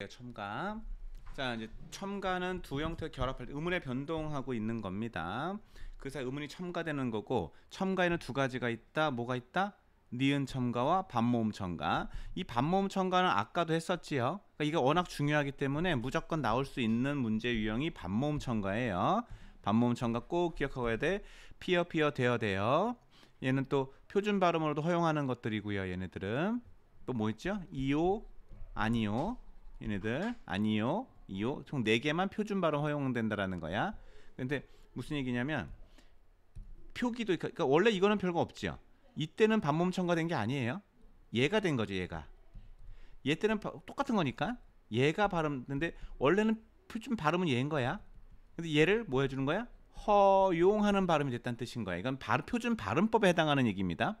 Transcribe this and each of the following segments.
네, 첨가. 자 이제 첨가는 두 형태의 결합할 때 음운에 변동하고 있는 겁니다. 그래서 음운이 첨가되는 거고 첨가에는 두 가지가 있다. 뭐가 있다? 니은 첨가와 반모음 첨가. 이 반모음 첨가는 아까도 했었지요. 그러니까 이게 워낙 중요하기 때문에 무조건 나올 수 있는 문제 유형이 반모음 첨가예요. 반모음 첨가 꼭 기억하고 야 돼. 피어 피어 대어 대어. 얘는 또 표준 발음으로도 허용하는 것들이고요. 얘네들은 또 뭐 있죠? 이오 아니오 얘네들 아니요, 이요 총 4개만 표준 발음 허용된다라는 거야. 근데 무슨 얘기냐면 표기도 그러니까, 그러니까 원래 이거는 별거 없지요. 이때는 반모음 첨가된 게 아니에요. 얘가 된 거죠, 얘가. 얘 때는 똑같은 거니까 얘가 발음근데 원래는 표준 발음은 얘인 거야. 근데 얘를 뭐 해주는 거야? 허용하는 발음이 됐다는 뜻인 거야. 이건 발, 표준 발음법에 해당하는 얘기입니다.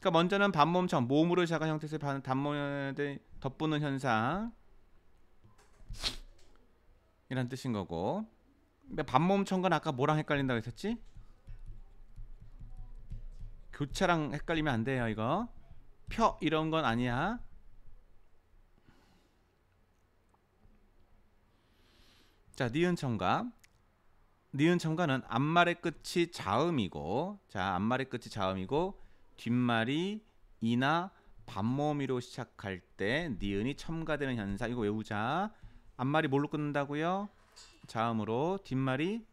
그러니까 먼저는 반몸처럼 몸으로 시작한 형태에서 반, 단모에 덧붙는 현상 이란 뜻인 거고 근데 반몸천간 아까 뭐랑 헷갈린다고 했었지? 교차랑 헷갈리면 안 돼요 이거 펴 이런 건 아니야 자 니은 첨가 니은 첨가는 앞말의 끝이 자음이고 자 앞말의 끝이 자음이고 뒷말이 이나 반모음이로 시작할 때 니은이 첨가되는 현상 이거 외우자. 앞말이 뭘로 끊는다고요? 자음으로 뒷말이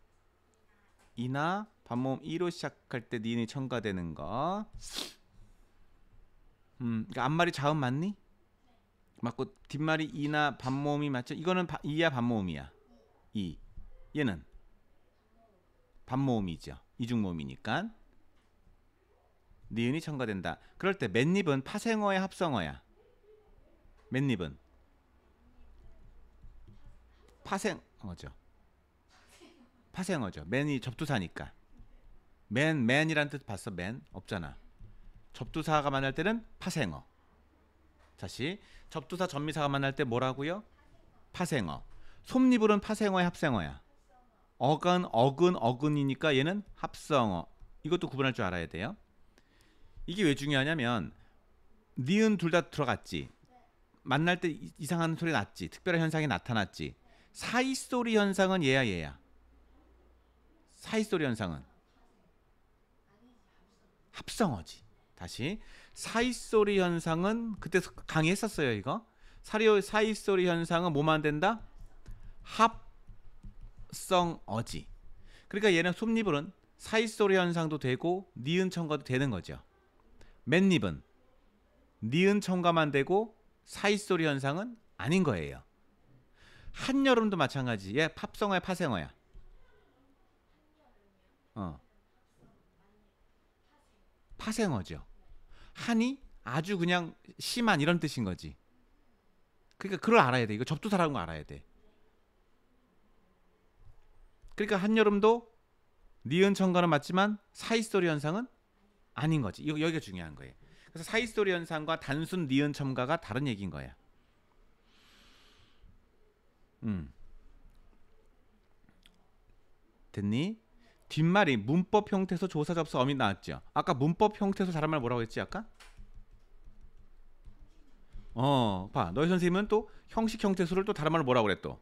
이나 반모음 이로 시작할 때 니은이 첨가되는 거. 음, 그러니까 앞말이 자음 맞니? 맞고 뒷말이 이나 반모음이 맞죠? 이거는 바, 이야 반모음이야. 이. 얘는 반모음이죠. 이중모음이니까. 니은이 첨가된다. 그럴 때 맨입은 파생어의 합성어야. 맨입은 파생어죠. 파생어죠. 맨이 접두사니까. 맨 맨이란 뜻 봤어? 맨 없잖아. 접두사가 만날 때는 파생어. 다시 접두사 접미사가 만날 때 뭐라고요? 파생어. 솜니불은 파생어의 합생어야. 어근 어근 어근이니까 얘는 합성어. 이것도 구분할 줄 알아야 돼요. 이게 왜 중요하냐면 니은 둘 다 들어갔지. 만날 때 이상한 소리 났지. 특별한 현상이 나타났지. 사이 소리 현상은 얘야 얘야. 사이 소리 현상은 합성어지. 다시 사이 소리 현상은 그때 강의했었어요 이거. 사리 사이 소리 현상은 뭐만 된다? 합성어지. 그러니까 얘는 솜니불은 사이 소리 현상도 되고 니은 청가도 되는 거죠. 맨입은 니은 첨가만 되고 사이소리 현상은 아닌 거예요. 한여름도 마찬가지. 얘팝성의 예, 파생어야. 어. 파생어죠. 한이 아주 그냥 심한 이런 뜻인 거지. 그러니까 그걸 알아야 돼. 이거 접두사라는 거 알아야 돼. 그러니까 한여름도 니은 청가는 맞지만 사이소리 현상은 아닌 거지. 이거 여기가 중요한 거예요. 그래서 사이스토리 현상과 단순 니은 첨가가 다른 얘기인 거야. 음. 됐니? 뒷말이 문법 형태에서 조사 접수 어미 나왔죠. 아까 문법 형태에서 다른 말 뭐라고 했지 아까? 어, 봐. 너희 선생님은 또 형식 형태소를 또 다른 말로 뭐라고 그랬 또?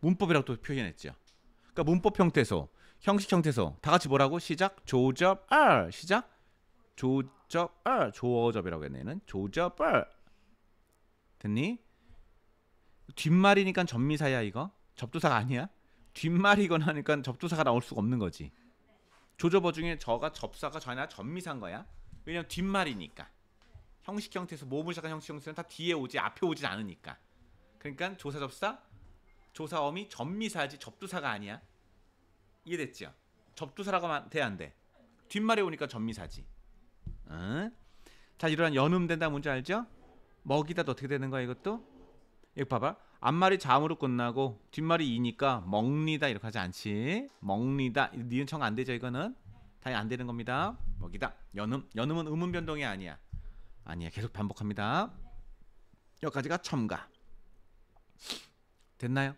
문법이라고 또 표현했죠. 그러니까 문법 형태소, 형식 형태소 다 같이 뭐라고? 시작, 조접, 알, 시작, 조접을 아, 조어접이라고 했네는 조접을 아. 됐니? 뒷말이니까 접미사야 이거 접두사가 아니야 뒷말이거나 하니까 접두사가 나올 수가 없는 거지 조접어 중에 저가 접사가 전나 접미사인 거야 왜냐면 뒷말이니까 형식 형태에서 모음을 시작한 형식 형태는 다 뒤에 오지 앞에 오진 않으니까 그러니까 조사 접사 조사어미 접미사지 접두사가 아니야 이해됐죠 접두사라고 돼안 돼? 뒷말에 오니까 접미사지 어? 자 이러한 연음된다 뭔지 알죠? 먹이다 어떻게 되는 거야 이것도? 이거 봐봐 앞말이 자음으로 끝나고 뒷말이 이니까 먹니다 이렇게 하지 않지 먹니다 니은 청 안 되죠 이거는 당연히 안 되는 겁니다 먹이다 연음 연음은 음운 변동이 아니야 아니야 계속 반복합니다 여기까지가 첨가 됐나요?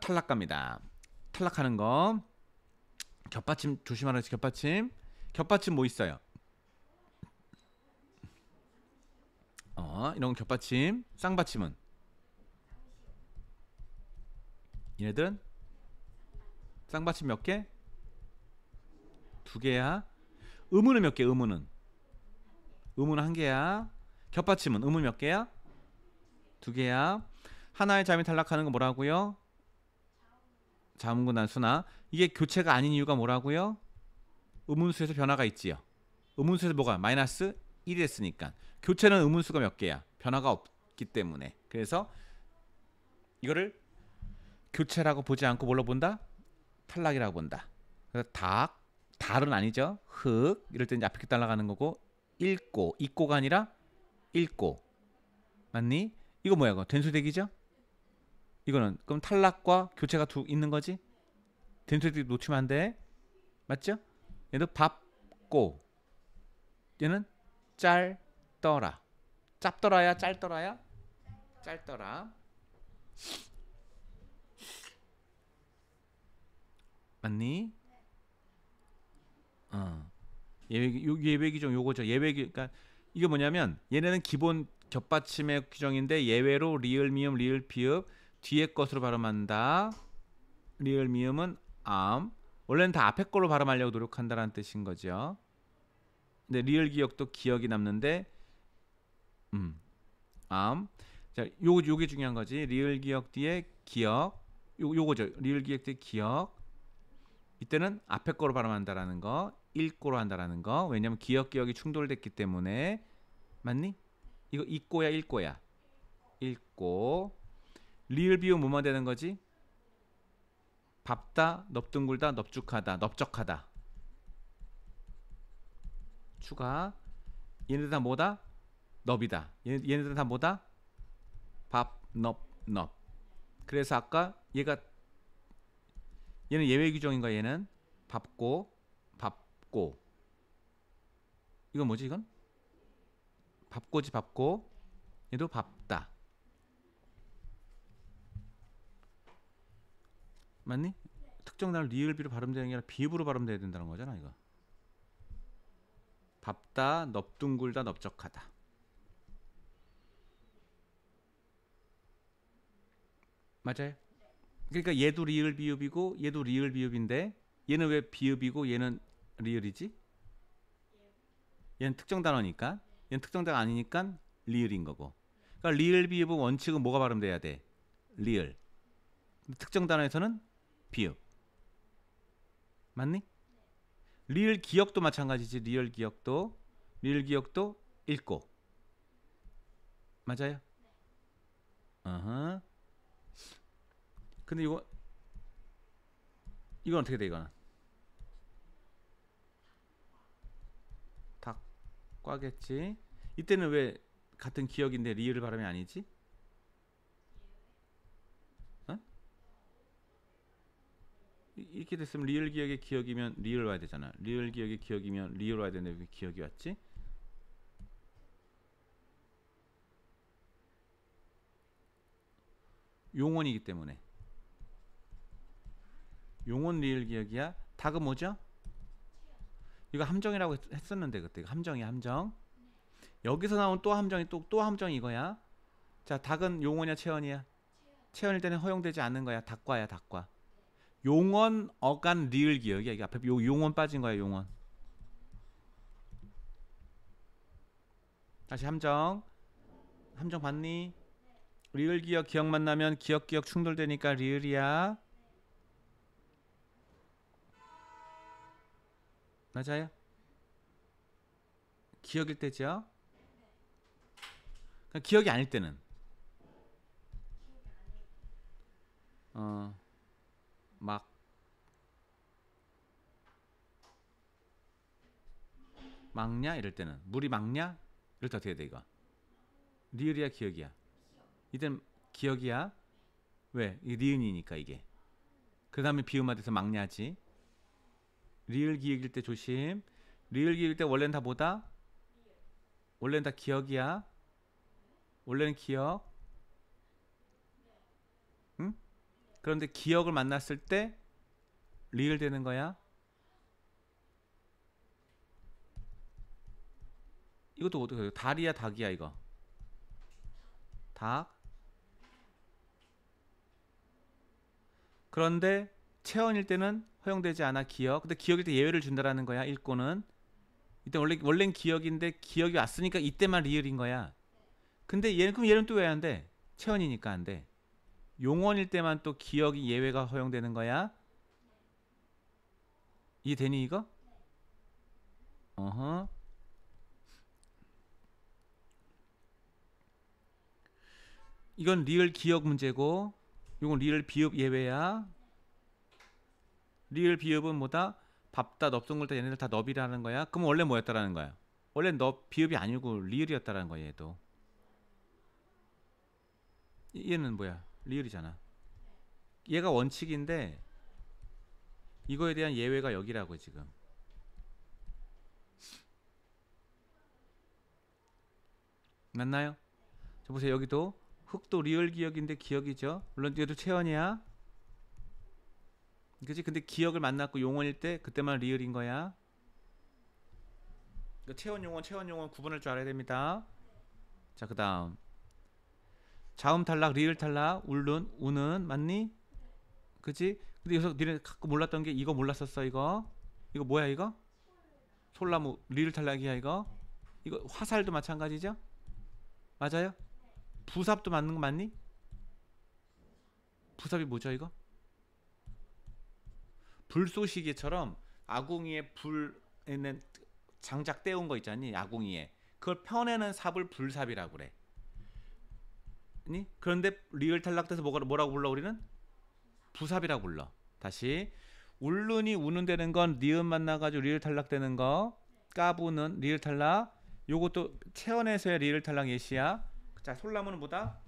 탈락 갑니다 탈락하는 거 겹받침 조심하라 곁받침 곁받침 뭐 있어요? 어, 이런 건 겹받침, 쌍받침은 얘네들은 쌍받침 몇 개? 두 개야. 의문은 몇 개? 의문은 의문은 한 개야. 겹받침은 의문 몇 개야? 두 개야. 하나의 잠이 탈락하는 거 뭐라고요? 자문구 단수나 이게 교체가 아닌 이유가 뭐라고요? 의문수에서 변화가 있지요. 의문수에서 뭐가 마이너스 1이랬으니까 교체는 의문수가 몇 개야? 변화가 없기 때문에. 그래서 이거를 교체라고 보지 않고 뭘로 본다? 탈락이라고 본다. 그래서 닭, 달은 아니죠. 흙 이럴 때 이제 앞에 달라가는 거고 읽고, 읽고가 아니라 읽고. 맞니? 이거 뭐야? 이거 된수대기죠? 이거는 그럼 탈락과 교체가 두 있는 거지? 된수대기 놓치면 안 돼. 맞죠? 얘도 밥고 얘는 짧더라. 짧더라야 짧더라야? 짧더라. 맞니? 어. 예외 요 예외 기정 요거죠. 예외 그러니까 이게 뭐냐면 얘네는 기본 겹받침의 규정인데 예외로 리을 미음 리을 피읍 뒤에 것으로 발음한다. 리을 미음은 암. 원래는 다 앞에 걸로 발음하려고 노력한다라는 뜻인 거죠. 근데 리얼 기억도 기억이 남는데 음. 암. 자, 요 요게 중요한 거지. 리얼 기억 뒤에 기억. 요 요거죠. 리얼 기억 뒤에 기억. 이때는 앞에 거로 발음한다라는 거, 읽고로 한다라는 거. 왜냐면 기억 기억이 충돌됐기 때문에 맞니? 이거 읽고야 읽고야. 읽고 리얼 비유 뭐만 되는 거지? 밥다, 넙둥글다, 넙죽하다, 넙적하다 추가 얘네들 다 뭐다? 넙이다 얘네, 얘네들 다 뭐다? 밥, 넙, 넙 그래서 아까 얘가 얘는 예외 규정인가 얘는? 밥고, 밥고 이건 뭐지 이건? 밥고지 밥고 얘도 밥다 맞니? 특정 단어 리을비로 발음되는 게 아니라 비읍으로 발음돼야 된다는 거잖아 이거 밥다 넙둥굴다 넓적하다. 맞아요? 그러니까 얘도 리을 비읍이고 얘도 리을 비읍인데 얘는 왜 비읍이고 얘는 리을이지? 얘는 특정 단어니까 얘는 특정 단어 아니니까 리을인 거고. 그러니까 리을 비읍은 원칙은 뭐가 발음돼야 돼? 리을. 특정 단어에서는 비읍. 맞니? 리을 기억도 마찬가지지 리을 기억도 리을 기억도 읽고 맞아요? 아하. 네. 근데 이거 이건 어떻게 돼 이거는? 닭과겠지. 이때는 왜 같은 기억인데 리을 발음이 아니지? 이렇게 됐으면 리얼 기억의 기억이면 리얼 와야 되잖아. 리얼 기억의 기억이면 리얼 와야 되는데 왜 기억이 왔지? 용원이기 때문에 용원 리얼 기억이야. 답은 뭐죠? 이거 함정이라고 했었는데 그때 함정이 함정. 여기서 나온 또 함정이 또 또 함정이 이거야. 자, 닭은 용원이야, 체온이야? 체온일 때는 허용되지 않는 거야. 닭과야, 닭과. 용원 어간 리을 기억이야. 이게 앞에 요 용원 빠진 거야, 용원. 다시 함정. 함정 봤니? 리을 기억 기억 만나면 기억 기억 충돌되니까 리을이야. 맞아요? 기억일 때죠? 그러니까 기억이 아닐 때는. 어. 막 막냐 이럴 때는 물이 막냐 이럴 때 어떻게 돼 이거 리을이야 기억이야 이땐 기억이야 왜 리은이니까 이게 그 다음에 비음마 돼서 막냐지 리을 기억일 때 조심 리을 기억일 때 원래는 다 뭐다 원래는 다 기억이야 원래는 기억 그런데 기억을 만났을 때 리을 되는 거야? 이것도 어떻게 해요? 다리야 닭이야 이거 닭 그런데 체언일 때는 허용되지 않아 기억 근데 기억일 때 예외를 준다라는 거야 일권은 이때 원래 원래 기억인데 기억이 왔으니까 이때만 리을인 거야 근데 얘는 그럼 얘는 또왜 안 돼? 체언이니까 안돼 용언일 때만 또 기억이 예외가 허용되는 거야? 이해되니 이거? 어허. 이건 리을 기억 문제고 이건 리을 비읍 예외야. 리을 비읍은 뭐다? 밥다 넙성글다 얘네들 다 넙이라는 거야. 그럼 원래 뭐였다라는 거야? 원래 넙 비읍이 아니고 리을이었다라는 거야 얘도. 얘는 뭐야? 리을이잖아. 얘가 원칙인데 이거에 대한 예외가 여기라고 지금. 맞나요? 자, 보세요. 여기도 흑도 리얼 기억인데 기억이죠. 물론 얘도 체언이야. 그지 근데 기억을 만났고 용언일 때 그때만 리얼인 거야. 그러니까 체언 용언, 체언 용언 구분할 줄 알아야 됩니다. 자, 그다음. 자음 탈락, 리을 탈락, 울른, 우는 맞니? 그치 근데 여기서 니네 갖고 몰랐던 게 이거 몰랐었어 이거 이거 뭐야 이거? 솔나무 리을 탈락이야 이거 이거 화살도 마찬가지죠? 맞아요? 부삽도 맞는 거 맞니? 부삽이 뭐죠 이거? 불쏘시개처럼 아궁이에 불 있는 장작 떼운 거 있잖니 아궁이에 그걸 펴내는 삽을 불삽이라고 그래 아니? 그런데 리을 탈락돼서 뭐가, 뭐라고 불러 우리는? 부삽이라고 불러. 다시 울눈이 우는 되는 건 니은 만나가지고 리을 탈락되는 거 까부는 리을 탈락 요것도 체언에서의 리을 탈락 예시야. 자솔라무는 뭐다?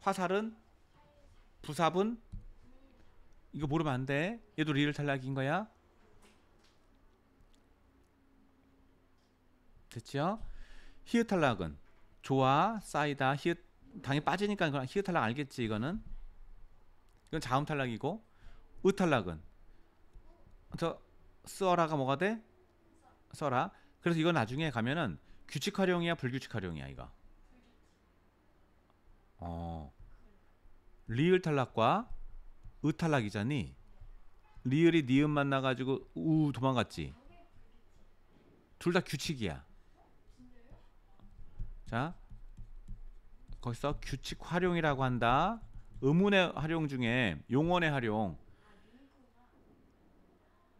화살은 부삽은 이거 모르면 안 돼. 얘도 리을 탈락인 거야. 됐죠? 히읗 탈락은 좋아, 쌓이다, 히읗 당에 빠지니까 그냥 희귀 탈락 알겠지 이거는 이건 자음 탈락이고 의 탈락은 저 써라가 뭐가 돼? 써라. 그래서 이거 나중에 가면은 규칙 활용이야 불규칙 활용이야 이거. 어. 리을 탈락과 의 탈락이잖니. 리을이 니은 만나 가지고 우 도망갔지. 둘 다 규칙이야. 자, 거기서 규칙 활용이라고 한다. 의문의 활용 중에 용언의 활용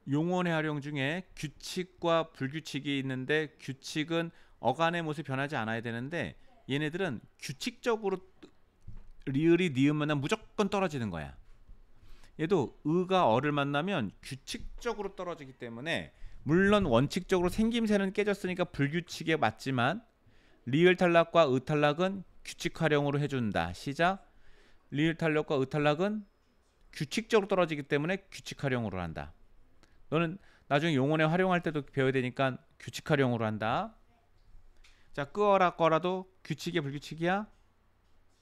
용언의 활용 중에 규칙과 불규칙이 있는데 규칙은 어간의 모습이 변하지 않아야 되는데 얘네들은 규칙적으로 리을이 니으면 무조건 떨어지는 거야. 얘도 의가 어를 만나면 규칙적으로 떨어지기 때문에 물론 원칙적으로 생김새는 깨졌으니까 불규칙에 맞지만 리을 탈락과 의 탈락은 규칙 활용으로 해준다. 시작. 리을 탈락과 의탈락은 규칙적으로 떨어지기 때문에 규칙 활용으로 한다. 너는 나중에 용언에 활용할 때도 배워야 되니까 규칙 활용으로 한다. 자, 끄어라 꺼라도 규칙이 불규칙이야?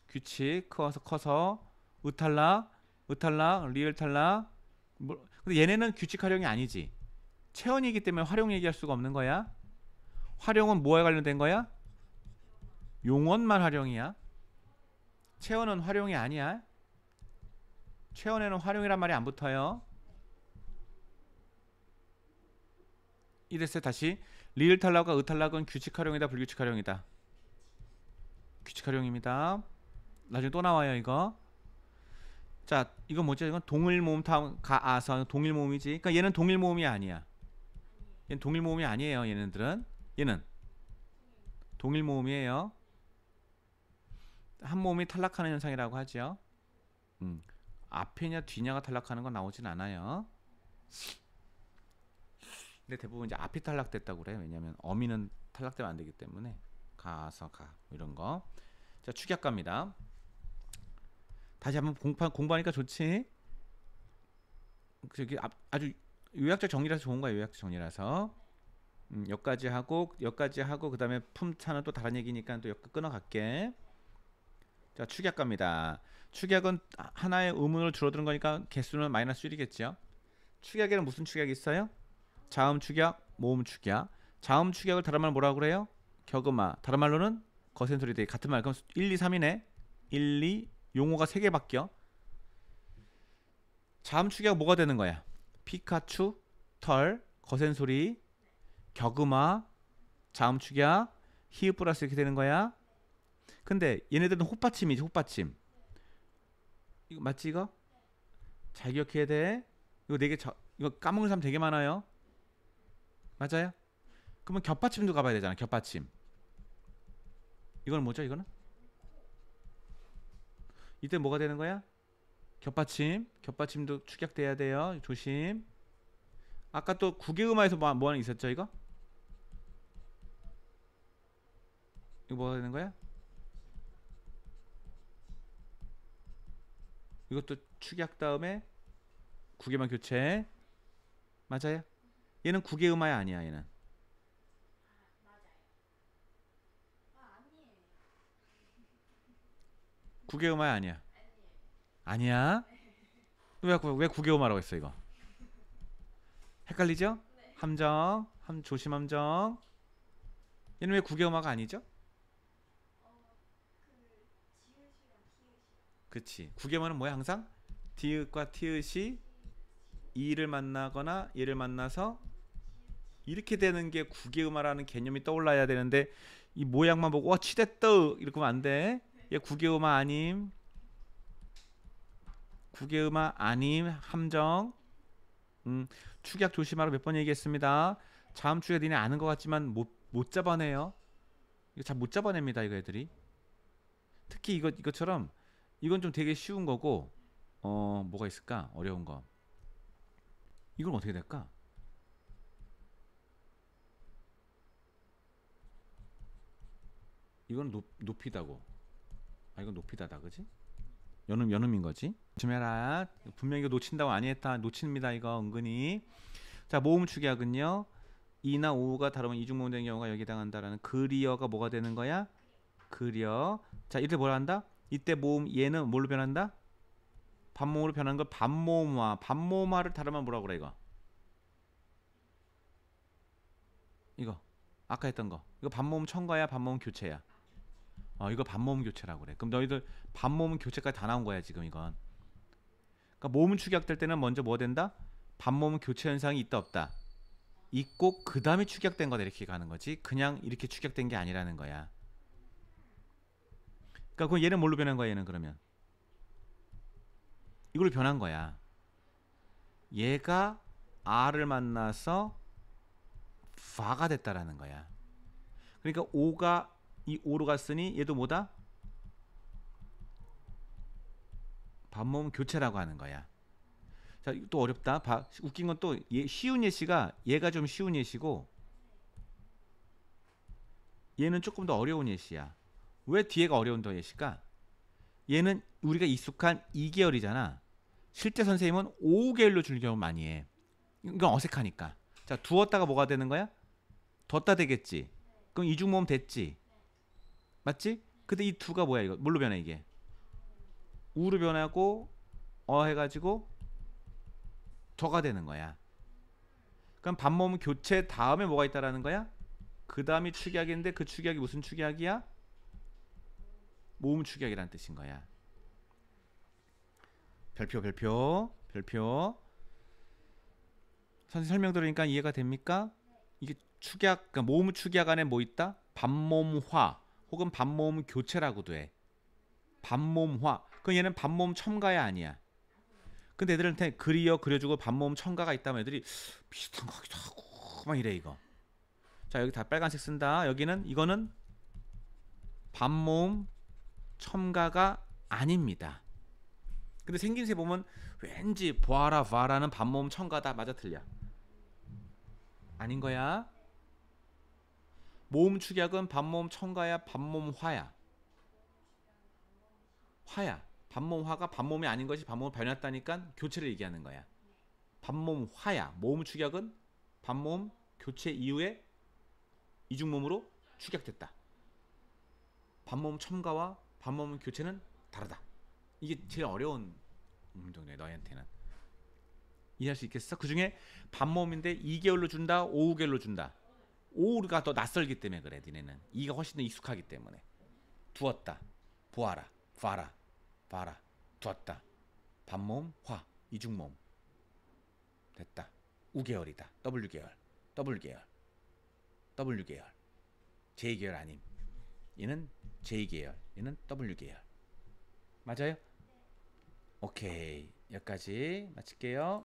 규칙, 커서 커서, 의탈락, 의탈락, 리을 탈락. 뭐, 근데 얘네는 규칙 활용이 아니지. 체언이기 때문에 활용 얘기할 수가 없는 거야. 활용은 뭐에 관련된 거야? 용언만 활용이야? 체온은 활용이 아니야? 체온에는 활용이란 말이 안 붙어요. 이랬어요. 다시 리을 탈락과 의 탈락은 규칙 활용이다. 불규칙 활용이다. 규칙 활용입니다. 나중에 또 나와요. 이거. 자, 이건 뭐지? 이건 동일 모음 타운 가아서 동일 모음이지. 그러니까 얘는 동일 모음이 아니야. 얘는 동일 모음이 아니에요. 얘네들은. 얘는 동일 모음이에요. 한 몸이 탈락하는 현상이라고 하죠. 음, 앞이냐 뒤냐가 탈락하는 건 나오진 않아요. 근데 대부분 이제 앞이 탈락됐다고 그래. 왜냐면 어미는 탈락되면 안 되기 때문에 가서 가 이런 거. 자 축약갑니다. 다시 한번 공판 공부하니까 좋지. 저기 아주 요약적 정리라서 좋은 거야. 요약적 정리라서. 음, 여기까지 하고 여기까지 하고 그다음에 품차는 또 다른 얘기니까 또 여기 끊어갈게. 자, 축약 갑니다. 축약은 하나의 의문으로 줄어드는 거니까 개수는 마이너스 1이겠죠. 축약에는 무슨 축약이 있어요? 자음 축약, 모음 축약. 자음 축약을 다른 말 뭐라고 그래요? 격음아. 다른 말로는 거센 소리 되게 같은 말. 그럼 1, 2, 3이네. 1, 2 용어가 3개 바뀌어. 자음 축약 뭐가 되는 거야? 피카츄, 털, 거센 소리, 격음아, 자음 축약, 히읗 브라스 이렇게 되는 거야. 근데 얘네들은 호빠침이지호빠침 이거 맞지 이거? 잘 기억해야 돼 이거 되게 네 저, 이거 까먹는 사람 되게 많아요 맞아요? 그러면 겹받침도 가봐야 되잖아 겹받침 이건 뭐죠 이거는? 이때 뭐가 되는 거야? 겹받침 겹받침도 축약돼야 돼요 조심 아까 또 구개음화에서 뭐, 뭐 하나 있었죠 이거? 이거 뭐가 되는 거야? 이것도 축약 다음에 9개만 교체. 맞아요? 얘는 9개 음화야 아니야 얘는. 구개 음화 아니야? 아니야? 왜, 왜 구개 음화라고 했어 이거? 헷갈리죠? 함정, 함 조심 함정. 얘는 왜 구개 음화가 아니죠? 그치. 구개말은 뭐야 항상? 디귿과 티읕이 이를 만나거나 얘를 만나서 이렇게 되는 게 구개음화라는 개념이 떠올라야 되는데 이 모양만 보고 와치댔다 어, 이러면 안 돼. 얘 구개음화 아님. 구개음화 아님 함정. 음, 축약 조심하라 몇번 얘기했습니다. 자음 축약 니네 아는 것 같지만 못 못 잡아내요. 이거 잘 못 잡아냅니다 이거 애들이. 특히 이거 이것처럼 이건 좀 되게 쉬운 거고 어 뭐가 있을까 어려운 거이걸 어떻게 될까 이건 높, 높이다고 아 이건 높이다다 그지 연음 연음인 거지 조심해라 분명히 놓친다고 아니했다 놓칩니다 이거 은근히 자 모음 축약은요 이나 오가 다르면 이중 모음 된 경우가 여기 해당한다라는 그리어가 뭐가 되는 거야 그리어 자 이때 뭐라 한다 이때 모음 얘는 뭘로 변한다? 반모음으로 변하는 걸 반모음화. 반모음화를 다르면 뭐라고 그래 이거? 이거 아까 했던 거. 이거 반모음 첨가야 반모음 교체야. 어 이거 반모음 교체라고 그래. 그럼 너희들 반모음 교체까지 다 나온 거야 지금 이건. 그러니까 모음 축약될 때는 먼저 뭐 된다? 반모음 교체 현상이 있다 없다. 있고 그 다음에 축약된 거다 이렇게 가는 거지. 그냥 이렇게 축약된 게 아니라는 거야. 그러니까 그 얘는 뭘로 변한 거야 얘는 그러면 이걸 변한 거야. 얘가 R을 만나서 파가 됐다라는 거야. 그러니까 O가 이 O로 갔으니 얘도 뭐다? 반몸 교체라고 하는 거야. 자, 또 어렵다. 바, 웃긴 건 또 쉬운 예시가 얘가 좀 쉬운 예시고 얘는 조금 더 어려운 예시야. 왜 뒤에가 어려운 더예시까 얘는 우리가 익숙한 2계열이잖아 실제 선생님은 5계열로주 경우 많이 해. 이건 어색하니까. 자, 두었다가 뭐가 되는 거야? 뒀다 되겠지. 그럼 이중모음 됐지. 맞지? 근데 이 두가 뭐야 이거? 뭘로 변해 이게? 우로 변하고 어 해가지고 저가 되는 거야. 그럼 반모음 교체 다음에 뭐가 있다라는 거야? 그 다음이 축약인데 그 축약이 무슨 축약이야? 모음 추격이란 뜻인 거야. 별표 별표 별표 선생님 설명 들으니까 이해가 됩니까? 이게 축약 그러니까 모음 축약 안에 뭐 있다? 반모음화 혹은 반모음 교체라고도 해. 반모음화. 그 얘는 반모음 첨가야 아니야. 근데 애들한테 그리어 그려주고 반모음 첨가가 있다면 애들이 비슷한 거 같기도 하고 막 이래 이거. 자 여기 다 빨간색 쓴다. 여기는 이거는 반모음 첨가가 아닙니다. 근데 생김새 보면 왠지 보아라 바라는 반모음 첨가다 맞아 틀려. 아닌 거야. 모음 축약은 반모음 첨가야 반모음 화야. 화야. 반모음 화가 반모음이 아닌 것이 반모음 변했다니까 교체를 얘기하는 거야. 반모음 화야. 모음 축약은 반모음 교체 이후에 이중모음으로 축약됐다. 반모음 첨가와 밥먹으 교체는 다르다. 이게 제일 어려운 운동이에요. 너희한테는. 이해할 수 있겠어? 그 중에 밥 먹음인데 2개월로 준다, 5, 개월로 준다. 5가 더 낯설기 때문에 그래, 니네는. 2가 훨씬 더 익숙하기 때문에. 두었다, 보아라, 봐라, 봐라, 두었다. 밥 모음, 화, 이중 모음. 됐다. 우개월이다. w 계열, w 계열, w 계열, j 계열 아님. 얘는 J 계열, 얘는 W 계열. 맞아요? 네. 오케이. 여기까지 마칠게요.